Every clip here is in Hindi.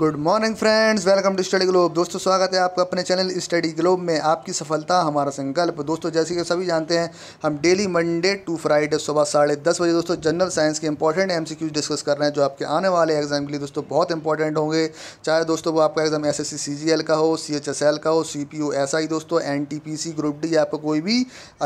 good morning friends welcome to Study Globe दोस्तों स्वागत है आपका अपने चैनल स्टडी ग्लोब में आपकी सफलता हमारा संकल्प दोस्तों जैसे कि सभी जानते हैं हम डेली मंडे टू फ्राइडे सुबह साढ़े दस बजे दोस्तों जनरल साइंस के इंपॉर्टेंट एमसीक्यूज डिस्कस कर रहे हैं जो आपके आने वाले एग्जाम के लिए दोस्तों बहुत इंपॉर्टेंट होंगे चाहे दोस्तों वो आपका एग्जाम एस एस का हो सी का हो सी पी दोस्तों एन ग्रुप डी आपका कोई भी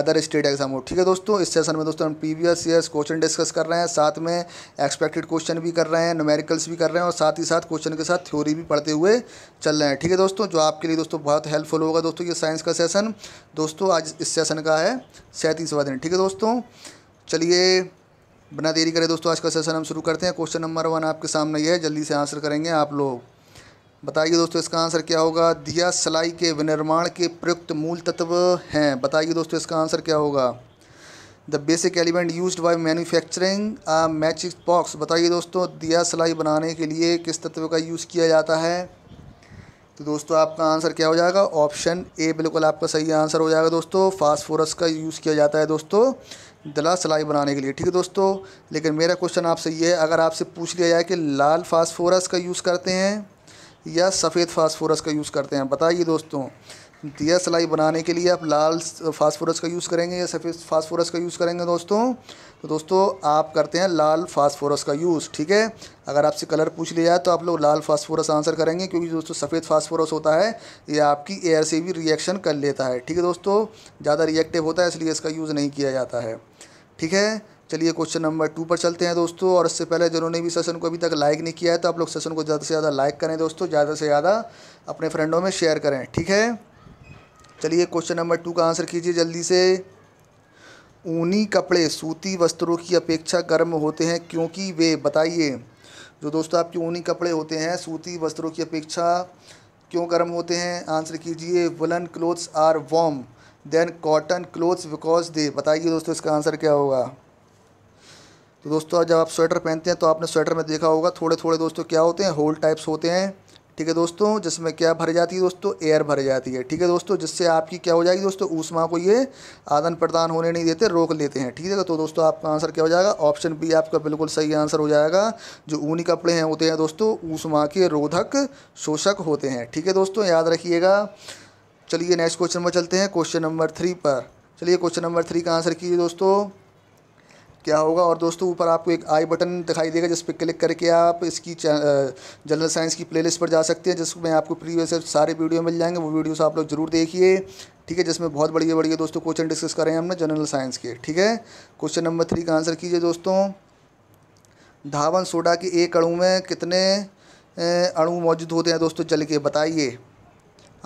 अदर स्टेट एग्जाम हो ठीक है दोस्तों इस सेशन में दोस्तों हम पी वी क्वेश्चन डिस्कस कर रहे हैं साथ में एक्सपेक्टेड क्वेश्चन भी कर रहे हैं नोमेरिकल्स भी कर रहे हैं और साथ ही साथ क्वेश्चन के साथ थ्योरी भी पढ़ते हुए चल रहे हैं ठीक है दोस्तों जो आपके लिए दोस्तों बहुत हेल्पफुल होगा दोस्तों ये साइंस का सेशन दोस्तों आज इस सेशन का है सैंतीसवा दिन ठीक है दोस्तों चलिए बिना देरी करें दोस्तों आज का सेशन हम शुरू करते हैं क्वेश्चन नंबर वन आपके सामने ये है जल्दी से आंसर करेंगे आप लोग बताइए दोस्तों इसका आंसर क्या होगा दिया सलाई के विनिर्माण के प्रयुक्त मूल तत्व हैं बताइए दोस्तों इसका आंसर क्या होगा the basic element use by manufacturing match box बताइए दोस्तों दिया सलाई बनाने के लिए किस तत्व का यूज़ किया जाता है तो दोस्तों आपका आंसर क्या हो जाएगा ऑप्शन ए बिल्कुल आपका सही आंसर हो जाएगा दोस्तों फास्फोरस का यूज़ किया जाता है दोस्तों दला सलाई बनाने के लिए ठीक है दोस्तों लेकिन मेरा क्वेश्चन आपसे ये है अगर आपसे पूछ लिया जाए कि लाल फास्फोरस का यूज़ करते हैं या सफ़ेद फास्फोरस का यूज़ करते हैं बताइए दोस्तों दिया सलाई बनाने के लिए आप लाल फास्फोरस का यूज़ करेंगे या सफ़ेद फास्फोरस का यूज़ करेंगे दोस्तों तो दोस्तों आप करते हैं लाल फास्फोरस का यूज़ ठीक है अगर आपसे कलर पूछ लिया जाए तो आप लोग लाल फास्फोरस आंसर करेंगे क्योंकि दोस्तों सफ़ेद फास्फोरस होता है ये आपकी एयर से भी रिएक्शन कर लेता है ठीक है दोस्तों ज़्यादा रिएक्टिव होता है इसलिए इसका यूज़ नहीं किया जाता है ठीक है चलिए क्वेश्चन नंबर टू पर चलते हैं दोस्तों और इससे पहले जिन्होंने भी सेशन को अभी तक लाइक नहीं किया है तो आप लोग सेशन को ज़्यादा से ज़्यादा लाइक करें दोस्तों ज़्यादा से ज़्यादा अपने फ्रेंडों में शेयर करें ठीक है चलिए क्वेश्चन नंबर टू का आंसर कीजिए जल्दी से ऊनी कपड़े सूती वस्त्रों की अपेक्षा गर्म होते हैं क्योंकि वे बताइए जो दोस्तों आपके ऊनी कपड़े होते हैं सूती वस्त्रों की अपेक्षा क्यों गर्म होते हैं आंसर कीजिए woollen clothes are warm then cotton clothes because they बताइए दोस्तों इसका आंसर क्या होगा तो दोस्तों जब आप स्वेटर पहनते हैं तो आपने स्वेटर में देखा होगा थोड़े थोड़े दोस्तों क्या होते हैं होल टाइप्स होते हैं ठीक है दोस्तों जिसमें क्या भर जाती है दोस्तों एयर भर जाती है ठीक है दोस्तों जिससे आपकी क्या हो जाएगी दोस्तों ऊषमा को ये आदान प्रदान होने नहीं देते रोक लेते हैं ठीक है तो दोस्तों आपका आंसर क्या हो जाएगा ऑप्शन बी आपका बिल्कुल सही आंसर हो जाएगा जो ऊनी कपड़े हैं होते हैं दोस्तों ऊषमा के रोधक शोषक होते हैं ठीक है दोस्तों याद रखिएगा चलिए नेक्स्ट क्वेश्चन में चलते हैं क्वेश्चन नंबर थ्री पर चलिए क्वेश्चन नंबर थ्री का आंसर कीजिए दोस्तों क्या होगा और दोस्तों ऊपर आपको एक आई बटन दिखाई देगा जिस पर क्लिक करके आप इसकी जनरल साइंस की प्लेलिस्ट पर जा सकते हैं जिसमें आपको प्रीवियस सारे वीडियो मिल जाएंगे वो वीडियोस आप लोग जरूर देखिए ठीक है जिसमें बहुत बढ़िया बढ़िया दोस्तों क्वेश्चन डिस्कस करें हमने जनरल साइंस के ठीक है क्वेश्चन नंबर थ्री का आंसर कीजिए दोस्तों धावन सोडा के एक अणु में कितने अणु मौजूद होते हैं दोस्तों जल के बताइए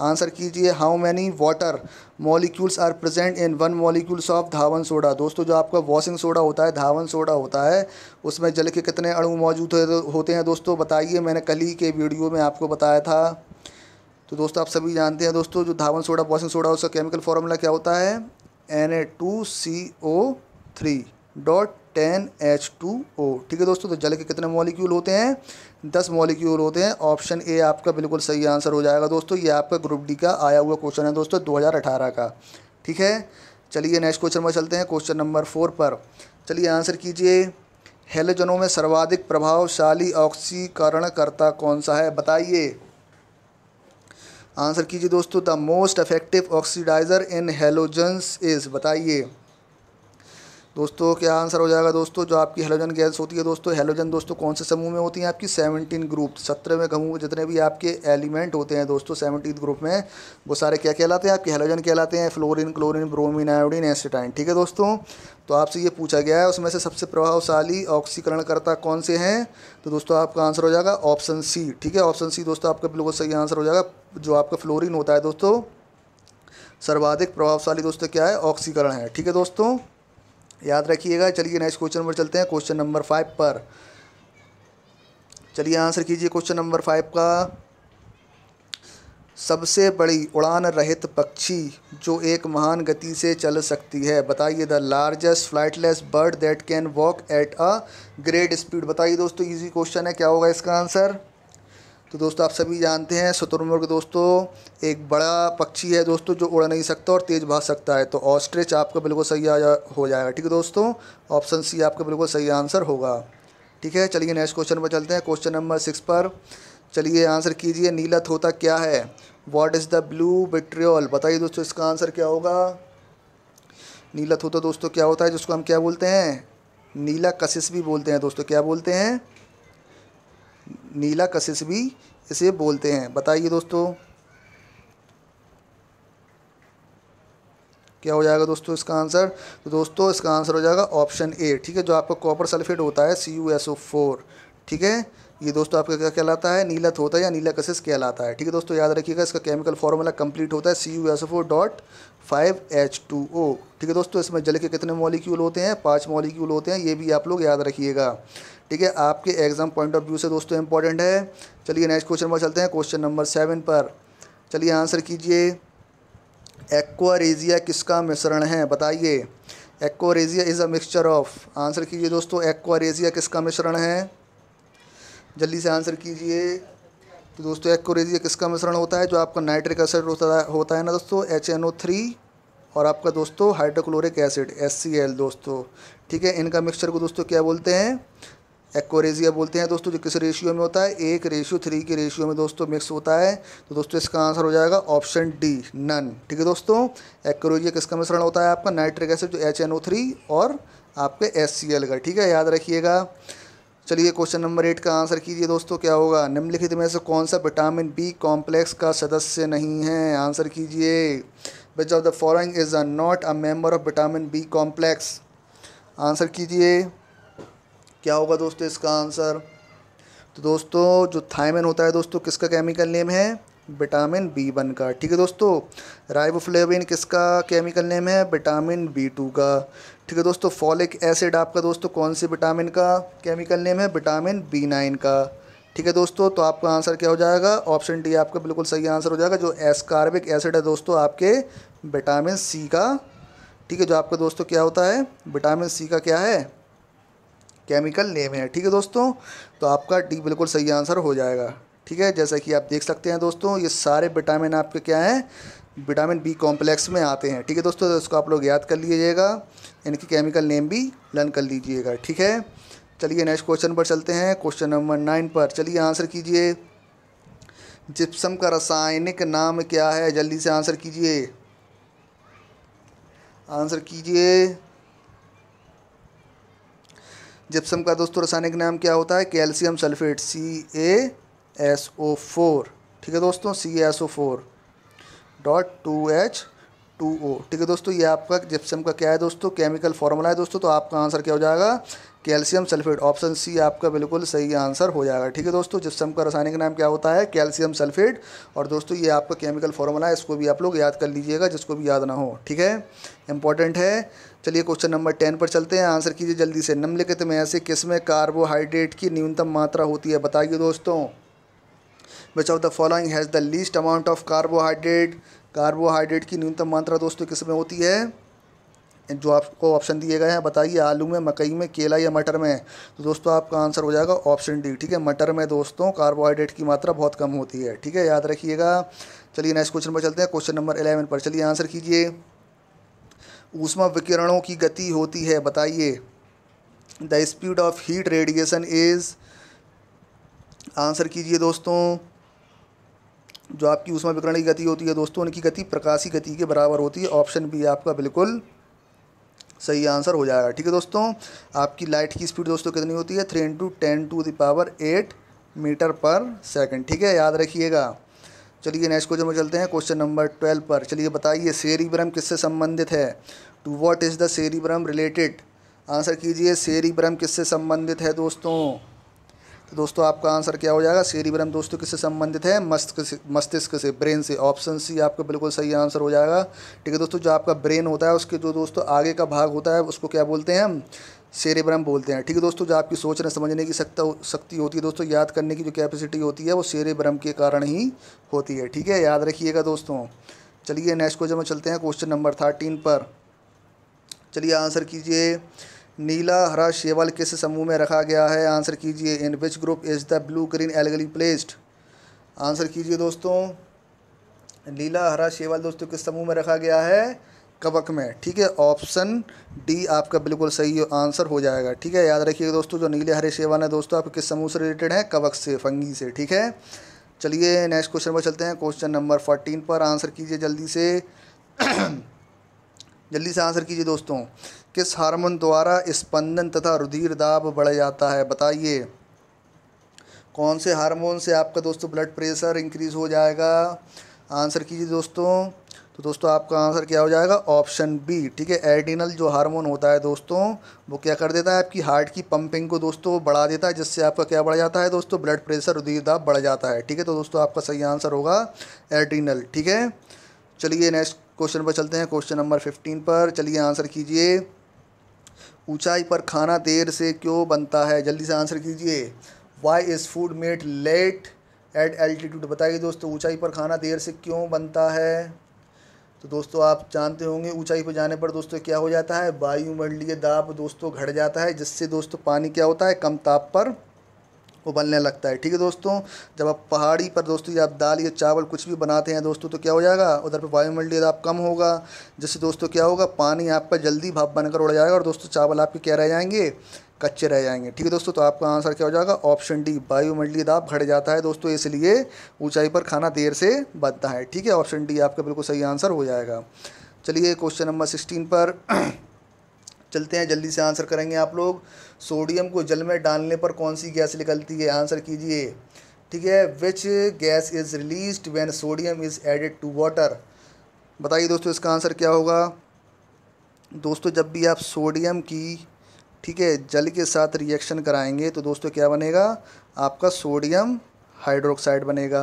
आंसर कीजिए how many water molecules are present in one molecules of धावन सोडा दोस्तों जो आपका वॉशिंग सोडा होता है धावन सोडा होता है उसमें जल के कितने अणु मौजूद होते हैं दोस्तों बताइए मैंने कल ही के वीडियो में आपको बताया था तो दोस्तों आप सभी जानते हैं दोस्तों जो धावन सोडा वॉशिंग सोडा उसका केमिकल फार्मूला क्या होता है N A two C O three dot ten H two O ठीक है दोस्तों तो जल के कितने मॉलिक्यूल होते हैं दस मॉलिक्यूल होते हैं ऑप्शन ए आपका बिल्कुल सही आंसर हो जाएगा दोस्तों ये आपका ग्रुप डी का आया हुआ क्वेश्चन है दोस्तों 2018 का ठीक है चलिए नेक्स्ट क्वेश्चन पर चलते हैं क्वेश्चन नंबर फोर पर चलिए आंसर कीजिए हेलोजनों में सर्वाधिक प्रभावशाली ऑक्सीकरणकर्ता कौन सा है बताइए आंसर कीजिए दोस्तों the most effective oxidiser in halogens is बताइए दोस्तों क्या आंसर हो जाएगा दोस्तों जो आपकी हेलोजन गैस होती है दोस्तों हेलोजन दोस्तों कौन से समूह में होती हैं आपकी सेवनटीन ग्रुप सत्रहवें समूह जितने भी आपके एलिमेंट होते हैं दोस्तों सेवनटीन ग्रुप में वो सारे क्या कहलाते हैं आपके हेलोजन कहलाते हैं fluorine chlorine bromine iodine astatine ठीक है दोस्तों तो आपसे ये पूछा गया है उसमें से सबसे प्रभावशाली ऑक्सीकरणकर्ता कौन से हैं तो दोस्तों आपका आंसर हो जाएगा ऑप्शन सी ठीक है ऑप्शन सी दोस्तों आपका बिल्कुल सही आंसर हो जाएगा जो आपका फ्लोरिन होता है दोस्तों सर्वाधिक प्रभावशाली दोस्तों क्या है ऑक्सीकरण है ठीक है दोस्तों याद रखिएगा चलिए नेक्स्ट क्वेश्चन पर चलते हैं क्वेश्चन नंबर फाइव पर चलिए आंसर कीजिए क्वेश्चन नंबर फाइव का सबसे बड़ी उड़ान रहित पक्षी जो एक महान गति से चल सकती है बताइए the largest flightless bird that can walk at a great speed बताइए दोस्तों इजी क्वेश्चन है क्या होगा इसका आंसर तो दोस्तों आप सभी जानते हैं शुतुरमुर्ग दोस्तों एक बड़ा पक्षी है दोस्तों जो उड़ नहीं सकता और तेज़ भाग सकता है तो ऑस्ट्रिच आपका बिल्कुल सही हो जाएगा ठीक है दोस्तों ऑप्शन सी आपका बिल्कुल सही आंसर होगा ठीक है चलिए नेक्स्ट क्वेश्चन पर चलते हैं क्वेश्चन नंबर सिक्स पर चलिए आंसर कीजिए नीला थोता क्या है what is the blue vitriol बताइए दोस्तों इसका आंसर क्या होगा नीला थोता दोस्तों क्या होता है जिसको हम क्या बोलते हैं नीला कशिश भी बोलते हैं दोस्तों क्या बोलते हैं नीला कशिश भी इसे बोलते हैं बताइए दोस्तों क्या हो जाएगा दोस्तों इसका आंसर तो दोस्तों इसका आंसर हो जाएगा ऑप्शन ए ठीक है जो आपका कॉपर सल्फेट होता है C U S O four ठीक है ये दोस्तों आपका क्या कहलाता है नीलत होता है या नीला कसिस कहलाता है ठीक है दोस्तों याद रखिएगा इसका केमिकल फॉर्मूला कंप्लीट होता है C U S F O dot five H two O ठीक है दोस्तों इसमें जल के कितने मॉलिक्यूल होते हैं पाँच मॉलिक्यूल होते हैं ये भी आप लोग याद रखिएगा ठीक है आपके एग्जाम पॉइंट ऑफ व्यू से दोस्तों इंपॉर्टेंट है चलिए नेक्स्ट क्वेश्चन पर चलते हैं क्वेश्चन नंबर सेवन पर चलिए आंसर कीजिए एक्वारेजिया किसका मिश्रण है बताइए aqua regia is a mixture of answer कीजिए दोस्तों एक्वारेजिया किसका मिश्रण है जल्दी से आंसर कीजिए तो दोस्तों एक्ोरेजिया किसका मिश्रण होता है जो आपका नाइट्रिक एसिड होता है ना दोस्तों एच एन ओ थ्री और आपका दोस्तों hydrochloric acid S C L दोस्तों ठीक है इनका मिक्सचर को दोस्तों क्या बोलते हैं एक्ोरेजिया बोलते हैं दोस्तों जो किस रेशियो में होता है एक रेशियो थ्री के रेशियो में दोस्तों मिक्स होता है तो दोस्तों इसका आंसर हो जाएगा ऑप्शन डी नन ठीक है दोस्तों एक्ोरेजिया किसका मिश्रण होता है आपका नाइट्रिक एसिड जो एच एन ओ थ्री और आपके एस सी एल का ठीक है याद रखिएगा चलिए क्वेश्चन नंबर एट का आंसर कीजिए दोस्तों क्या होगा निम्नलिखित में से कौन सा विटामिन बी कॉम्प्लेक्स का सदस्य नहीं है आंसर कीजिए which of the following is a not a member of vitamin B complex answer कीजिए क्या होगा दोस्तों इसका आंसर तो दोस्तों जो थायमिन होता है दोस्तों किसका केमिकल नेम है विटामिन बी वन का ठीक है दोस्तों राइबोफ्लेविन किसका केमिकल नेम है विटामिन बी टू का ठीक है दोस्तों फॉलिक एसिड आपका दोस्तों कौन से विटामिन का केमिकल नेम है विटामिन बी नाइन का ठीक है दोस्तों तो आपका आंसर क्या हो जाएगा ऑप्शन डी आपका बिल्कुल सही आंसर हो जाएगा जो एस्कार्बिक एसिड है दोस्तों आपके विटामिन सी का ठीक है जो आपका दोस्तों क्या होता है विटामिन सी का क्या है केमिकल नेम है ठीक है दोस्तों तो आपका डी बिल्कुल सही आंसर हो जाएगा ठीक है जैसा कि आप देख सकते हैं दोस्तों ये सारे विटामिन आपके क्या हैं विटामिन बी कॉम्प्लेक्स में आते हैं ठीक है दोस्तों तो इसको आप लोग याद कर लीजिएगा इनकी केमिकल नेम भी लर्न कर लीजिएगा ठीक है चलिए नेक्स्ट क्वेश्चन पर चलते हैं क्वेश्चन नंबर नाइन पर चलिए आंसर कीजिए जिप्सम का रासायनिक नाम क्या है जल्दी से आंसर कीजिए आंसर कीजिए जिप्सम का दोस्तों रासायनिक नाम क्या होता है calcium sulphate C A S O four ठीक है दोस्तों C S O four dot two H two O ठीक है दोस्तों ये आपका जिप्सम का क्या है दोस्तों केमिकल फॉर्मूला है दोस्तों तो आपका आंसर क्या हो जाएगा कैल्शियम सल्फेट ऑप्शन सी आपका बिल्कुल सही आंसर हो जाएगा ठीक है दोस्तों जिप्सम का रासायनिक नाम क्या होता है कैल्शियम सल्फेट और दोस्तों ये आपका केमिकल फॉर्मूला है इसको भी आप लोग याद कर लीजिएगा जिसको भी याद ना हो ठीक है इंपॉर्टेंट है चलिए क्वेश्चन नंबर टेन पर चलते हैं आंसर कीजिए जल्दी से निम्नलिखित में ऐसे किस में कार्बोहाइड्रेट की न्यूनतम मात्रा होती है बताइए दोस्तों which of the following has the least amount of carbohydrate carbohydrate की न्यूनतम मात्रा दोस्तों किस में होती है जो आपको ऑप्शन दिए गए हैं बताइए आलू में मकई में केला या मटर में तो दोस्तों आपका आंसर हो जाएगा ऑप्शन डी ठीक है मटर में दोस्तों कार्बोहाइड्रेट की मात्रा बहुत कम होती है ठीक है याद रखिएगा चलिए नेक्स्ट क्वेश्चन पर चलते हैं क्वेश्चन नंबर एलेवन पर चलिए आंसर कीजिए ऊष्मा विकिरणों की गति होती है बताइए the speed of heat radiation is answer कीजिए दोस्तों जो आपकी उसमें विकरण की गति होती है दोस्तों उनकी गति प्रकाशी गति के बराबर होती है ऑप्शन बी आपका बिल्कुल सही आंसर हो जाएगा ठीक है दोस्तों आपकी लाइट की स्पीड दोस्तों कितनी होती है three into ten to the power eight metre per second ठीक है याद रखिएगा चलिए नेक्स्ट क्वेश्चन में चलते हैं क्वेश्चन नंबर ट्वेल्व पर चलिए बताइए ब्रह्म किससे संबंधित है टू वॉट इज़ द ब्रह्म रिलेटेड आंसर कीजिए ब्रह्म किससे संबंधित है दोस्तों तो दोस्तों आपका आंसर क्या हो जाएगा सेरिब्रम दोस्तों किससे संबंधित है मस्तिष्क से मस्तिष्क से ब्रेन से ऑप्शन सी आपका बिल्कुल सही आंसर हो जाएगा ठीक है दोस्तों जो आपका ब्रेन होता है उसके जो दोस्तों आगे का भाग होता है उसको क्या बोलते हैं हम सेरेब्रम बोलते हैं ठीक है दोस्तों जो आपकी सोचने समझने की सकता शक्ति होती है दोस्तों याद करने की जो कैपेसिटी होती है वो सेरेब्रम के कारण ही होती है ठीक है याद रखिएगा दोस्तों चलिए नेक्स्ट क्वेश्चन में चलते हैं क्वेश्चन नंबर थर्टीन पर चलिए आंसर कीजिए नीला हरा शेवल किस समूह में रखा गया है आंसर कीजिए in which group is the blue green algae placed answer कीजिए दोस्तों नीला हरा शेवल दोस्तों किस समूह में रखा गया है कवक में ठीक है ऑप्शन डी आपका बिल्कुल सही आंसर हो जाएगा ठीक है याद रखिएगा दोस्तों जो नीले हरे शेवल है दोस्तों आप किस समूह से रिलेटेड हैं कवक से फंगी से ठीक है चलिए नेक्स्ट क्वेश्चन पर चलते हैं क्वेश्चन नंबर फोर्टीन पर आंसर कीजिए जल्दी से जल्दी से आंसर कीजिए दोस्तों किस हार्मोन द्वारा स्पंदन तथा रुधिर दाब बढ़ जाता है बताइए कौन से हार्मोन से आपका दोस्तों ब्लड प्रेशर इंक्रीज़ हो जाएगा आंसर कीजिए दोस्तों तो दोस्तों आपका आंसर क्या हो जाएगा ऑप्शन बी ठीक है एडिनल जो हार्मोन होता है दोस्तों वो क्या कर देता है आपकी हार्ट की पंपिंग को दोस्तों बढ़ा देता है जिससे आपका क्या बढ़ जाता है दोस्तों ब्लड प्रेशर रुधिर दाब बढ़ जाता है ठीक है तो दोस्तों आपका सही आंसर होगा एडिनल ठीक है चलिए नेक्स्ट क्वेश्चन पर चलते हैं क्वेश्चन नंबर फिफ्टीन पर चलिए आंसर कीजिए ऊंचाई पर खाना देर से क्यों बनता है जल्दी से आंसर कीजिए why is food made late at altitude बताइए दोस्तों ऊंचाई पर खाना देर से क्यों बनता है तो दोस्तों आप जानते होंगे ऊंचाई पर जाने पर दोस्तों क्या हो जाता है वायुमंडलीय दाब दोस्तों घट जाता है जिससे दोस्तों पानी क्या होता है कम ताप पर उबलने लगता है ठीक है दोस्तों जब आप पहाड़ी पर दोस्तों आप दाल या चावल कुछ भी बनाते हैं दोस्तों तो क्या हो जाएगा उधर पर वायुमंडल आप कम होगा जिससे दोस्तों क्या होगा पानी आपका जल्दी भाप बनकर उड़ जाएगा और दोस्तों चावल आपके क्या रह जाएंगे कच्चे रह जाएंगे ठीक है दोस्तों तो आपका आंसर क्या हो जाएगा ऑप्शन डी वायुमंडलीय दाब घट जाता है दोस्तों इसलिए ऊंचाई पर खाना देर से बनता है ठीक है ऑप्शन डी आपका बिल्कुल सही आंसर हो जाएगा चलिए क्वेश्चन नंबर सिक्सटीन पर चलते हैं जल्दी से आंसर करेंगे आप लोग सोडियम को जल में डालने पर कौन सी गैस निकलती है आंसर कीजिए ठीक है which gas is release when sodium is added to water बताइए दोस्तों इसका आंसर क्या होगा दोस्तों जब भी आप सोडियम की ठीक है जल के साथ रिएक्शन कराएंगे तो दोस्तों क्या बनेगा आपका सोडियम हाइड्रोक्साइड बनेगा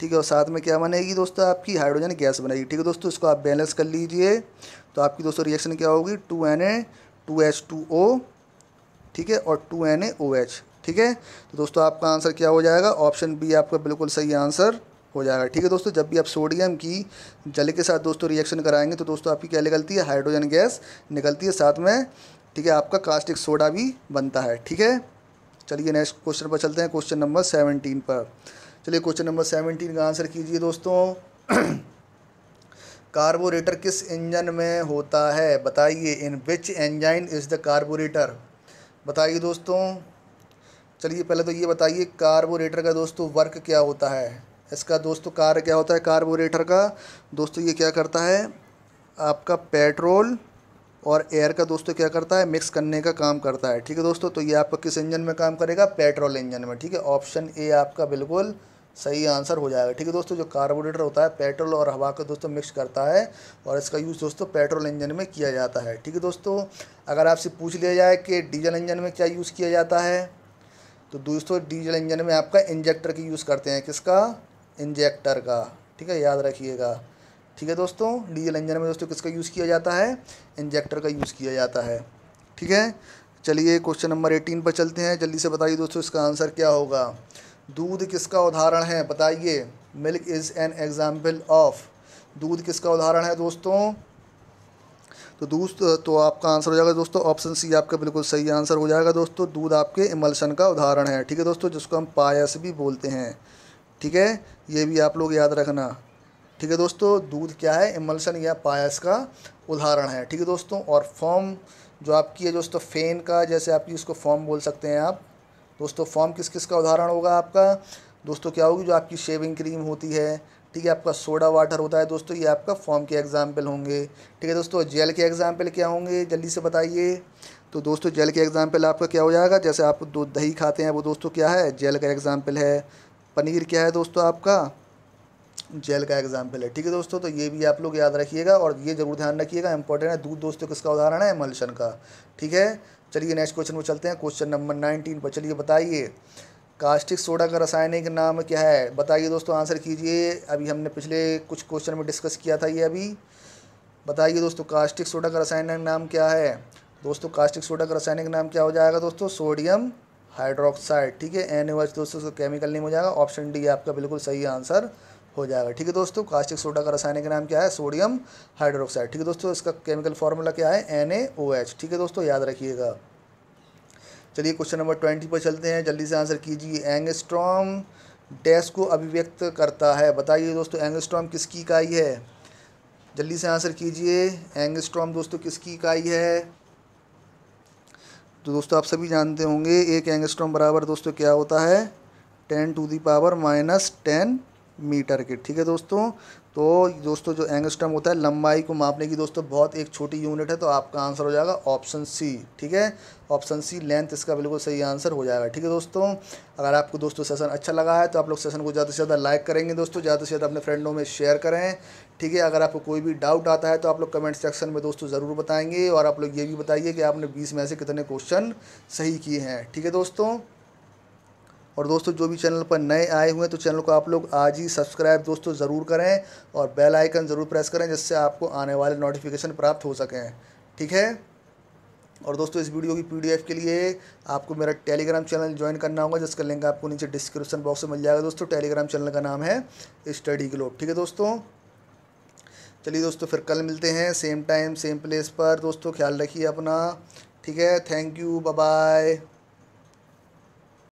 ठीक है और साथ में क्या बनेगी दोस्तों आपकी हाइड्रोजन गैस बनेगी ठीक है दोस्तों इसको आप बैलेंस कर लीजिए तो आपकी दोस्तों रिएक्शन क्या होगी two N A two H two O ठीक है और टू एन एच ठीक है तो दोस्तों आपका आंसर क्या हो जाएगा ऑप्शन बी आपका बिल्कुल सही आंसर हो जाएगा ठीक है दोस्तों जब भी आप सोडियम की जल के साथ दोस्तों रिएक्शन कराएंगे तो दोस्तों आपकी क्या निकलती है हाइड्रोजन गैस निकलती है साथ में ठीक है आपका कास्टिक सोडा भी बनता है ठीक है चलिए नेक्स्ट क्वेश्चन पर चलते हैं क्वेश्चन नंबर सेवनटीन पर चलिए क्वेश्चन नंबर सेवनटीन का आंसर कीजिए दोस्तों कार्बोरेटर किस इंजन में होता है बताइए in which engine is the carburettor बताइए दोस्तों चलिए पहले तो ये बताइए कार्बोरेटर का दोस्तों वर्क क्या होता है इसका दोस्तों कार्य क्या होता है कार्बोरेटर का दोस्तों ये क्या करता है आपका पेट्रोल और एयर का दोस्तों क्या करता है मिक्स करने का काम करता है ठीक है दोस्तों तो ये आपका किस इंजन में काम करेगा पेट्रोल इंजन में ठीक है ऑप्शन ए आपका बिल्कुल सही आंसर हो जाएगा ठीक है दोस्तों जो कार्बोरेटर होता है पेट्रोल और हवा को दोस्तों मिक्स करता है और इसका यूज़ दोस्तों पेट्रोल इंजन में किया जाता है ठीक है दोस्तों अगर आपसे पूछ लिया जाए कि डीजल इंजन में क्या यूज़ किया जाता है तो दोस्तों डीजल इंजन में आपका इंजेक्टर की यूज़ करते हैं किसका इंजेक्टर का ठीक है याद रखिएगा ठीक है दोस्तों डीजल इंजन में दोस्तों किसका यूज़ किया जाता है इंजेक्टर का यूज़ किया जाता है ठीक है चलिए क्वेश्चन नंबर एटीन पर चलते हैं जल्दी से बताइए दोस्तों इसका आंसर क्या होगा दूध किसका उदाहरण है बताइए milk is an example of दूध किसका उदाहरण है दोस्तों तो दूध तो आपका आंसर हो जाएगा दोस्तों ऑप्शन सी आपका बिल्कुल सही आंसर हो जाएगा दोस्तों दूध आपके इमल्शन का उदाहरण है ठीक है दोस्तों जिसको हम पायस भी बोलते हैं ठीक है ये भी आप लोग याद रखना ठीक है दोस्तों दूध क्या है इमल्शन या पायस का उदाहरण है ठीक है दोस्तों और फॉर्म जो आपकी है दोस्तों फेन का जैसे आपकी उसको फॉर्म बोल सकते हैं आप दोस्तों फॉर्म किस किस का उदाहरण होगा आपका दोस्तों क्या होगी जो आपकी शेविंग क्रीम होती है ठीक है आपका सोडा वाटर होता है दोस्तों ये आपका फॉर्म के एग्जाम्पल होंगे ठीक है दोस्तों जेल के एग्जाम्पल क्या होंगे जल्दी से बताइए तो दोस्तों जेल के एग्जाम्पल आपका क्या हो जाएगा जैसे आप दो दही खाते हैं वो दोस्तों क्या है जेल का एग्जाम्पल है पनीर क्या है दोस्तों आपका जेल का एग्जाम्पल है ठीक है दोस्तों तो ये भी आप लोग याद रखिएगा और ये जरूर ध्यान रखिएगा इंपॉर्टेंट है दूध दोस्तों किसका उदाहरण है एमल्शन का ठीक है चलिए नेक्स्ट क्वेश्चन में चलते हैं क्वेश्चन नंबर नाइनटीन पर चलिए बताइए कास्टिक सोडा का रासायनिक नाम क्या है बताइए दोस्तों आंसर कीजिए अभी हमने पिछले कुछ क्वेश्चन में डिस्कस किया था ये अभी बताइए दोस्तों कास्टिक सोडा का रासायनिक नाम क्या है दोस्तों कास्टिक सोडा का रासायनिक नाम क्या हो जाएगा दोस्तों सोडियम हाइड्रोक्साइड ठीक है एन दोस्तों केमिकल नहीं हो जाएगा ऑप्शन डी आपका बिल्कुल सही आंसर हो जाएगा ठीक है दोस्तों कास्टिक सोडा का रासायनिक नाम क्या है सोडियम हाइड्रोक्साइड ठीक है दोस्तों इसका केमिकल फार्मूला क्या है एन ठीक है दोस्तों याद रखिएगा चलिए क्वेश्चन नंबर ट्वेंटी पर चलते हैं जल्दी से आंसर कीजिए एंगस्ट्रॉम डैश को अभिव्यक्त करता है बताइए दोस्तों एंगस्ट्रॉम किसकी इकाई है जल्दी से आंसर कीजिए एंगस्ट्रॉम दोस्तों किसकी इकाई है तो दोस्तों आप सभी जानते होंगे एक एंगस्ट्रॉम बराबर दोस्तों क्या होता है ten to the power minus ten metre के ठीक है दोस्तों तो दोस्तों जो एंगस्ट्रम होता है लंबाई को मापने की दोस्तों बहुत एक छोटी यूनिट है तो आपका आंसर हो जाएगा ऑप्शन सी ठीक है ऑप्शन सी लेंथ इसका बिल्कुल सही आंसर हो जाएगा ठीक है दोस्तों अगर आपको दोस्तों सेशन अच्छा लगा है तो आप लोग सेशन को ज़्यादा से ज़्यादा लाइक करेंगे दोस्तों ज़्यादा से ज़्यादा अपने फ्रेंडों में शेयर करें ठीक है अगर आपको कोई भी डाउट आता है तो आप लोग कमेंट सेक्शन में दोस्तों ज़रूर बताएंगे और आप लोग ये भी बताइए कि आपने बीस में से कितने क्वेश्चन सही किए हैं ठीक है दोस्तों और दोस्तों जो भी चैनल पर नए आए हुए हैं तो चैनल को आप लोग आज ही सब्सक्राइब दोस्तों ज़रूर करें और बेल आइकन ज़रूर प्रेस करें जिससे आपको आने वाले नोटिफिकेशन प्राप्त हो सकें ठीक है और दोस्तों इस वीडियो की पीडीएफ के लिए आपको मेरा टेलीग्राम चैनल ज्वाइन करना होगा जिसका लिंक आपको नीचे डिस्क्रिप्शन बॉक्स में मिल जाएगा दोस्तों टेलीग्राम चैनल का नाम है स्टडी ग्लोब ठीक है दोस्तों चलिए दोस्तों फिर कल मिलते हैं सेम टाइम सेम प्लेस पर दोस्तों ख्याल रखिए अपना ठीक है थैंक यू बाय